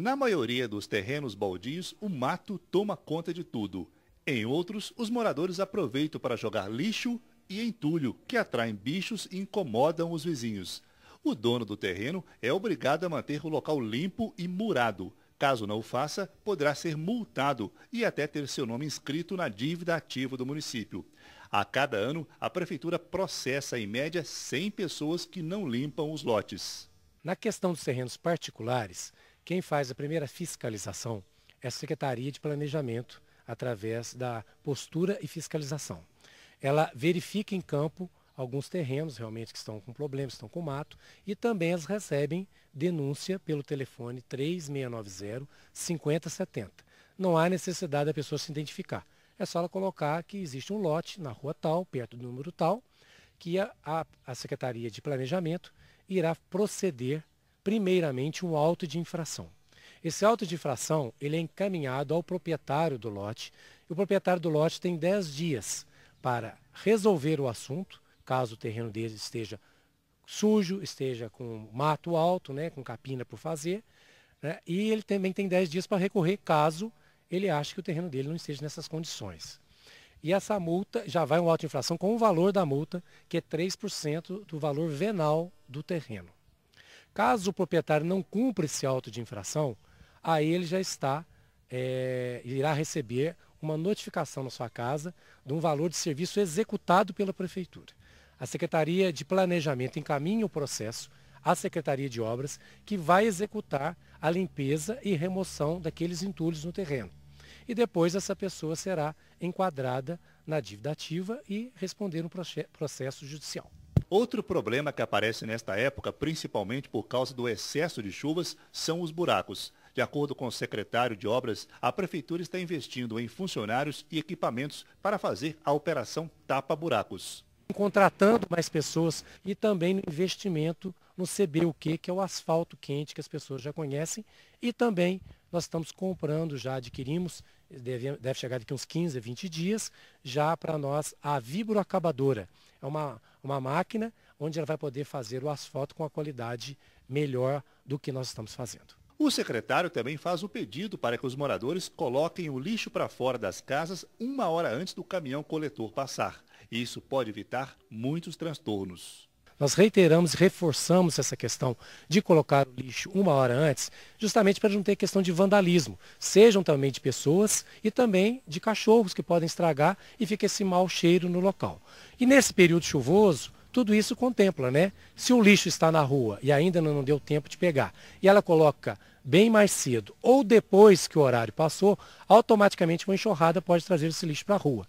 Na maioria dos terrenos baldios, o mato toma conta de tudo. Em outros, os moradores aproveitam para jogar lixo e entulho, que atraem bichos e incomodam os vizinhos. O dono do terreno é obrigado a manter o local limpo e murado. Caso não o faça, poderá ser multado e até ter seu nome inscrito na dívida ativa do município. A cada ano, a prefeitura processa em média 100 pessoas que não limpam os lotes. Na questão dos terrenos particulares, quem faz a primeira fiscalização é a Secretaria de Planejamento, através da postura e fiscalização. Ela verifica em campo alguns terrenos realmente que estão com problemas, estão com mato, e também elas recebem denúncia pelo telefone 3690 5070. Não há necessidade da pessoa se identificar. É só ela colocar que existe um lote na rua tal, perto do número tal, que a, a, a Secretaria de Planejamento irá proceder primeiramente um auto de infração. Esse auto de infração ele é encaminhado ao proprietário do lote. E o proprietário do lote tem 10 dias para resolver o assunto, caso o terreno dele esteja sujo, esteja com mato alto, né, com capina por fazer. Né, e ele também tem 10 dias para recorrer, caso ele ache que o terreno dele não esteja nessas condições. E essa multa já vai um auto de infração com o valor da multa, que é 3% do valor venal do terreno. Caso o proprietário não cumpra esse auto de infração, aí ele já está, é, irá receber uma notificação na sua casa de um valor de serviço executado pela Prefeitura. A Secretaria de Planejamento encaminha o processo à Secretaria de Obras, que vai executar a limpeza e remoção daqueles entulhos no terreno. E depois essa pessoa será enquadrada na dívida ativa e responder um processo judicial. Outro problema que aparece nesta época, principalmente por causa do excesso de chuvas, são os buracos. De acordo com o secretário de Obras, a Prefeitura está investindo em funcionários e equipamentos para fazer a operação Tapa Buracos. Contratando mais pessoas e também no investimento no CBUQ, que é o asfalto quente que as pessoas já conhecem, e também nós estamos comprando, já adquirimos, deve, deve chegar daqui uns 15 a 20 dias, já para nós a vibroacabadora. É uma, uma máquina onde ela vai poder fazer o asfalto com a qualidade melhor do que nós estamos fazendo. O secretário também faz o pedido para que os moradores coloquem o lixo para fora das casas uma hora antes do caminhão coletor passar. Isso pode evitar muitos transtornos. Nós reiteramos e reforçamos essa questão de colocar o lixo uma hora antes, justamente para não ter questão de vandalismo, sejam também de pessoas e também de cachorros que podem estragar e fica esse mau cheiro no local. E nesse período chuvoso, tudo isso contempla, né? Se o lixo está na rua e ainda não deu tempo de pegar, e ela coloca bem mais cedo ou depois que o horário passou, automaticamente uma enxurrada pode trazer esse lixo para a rua.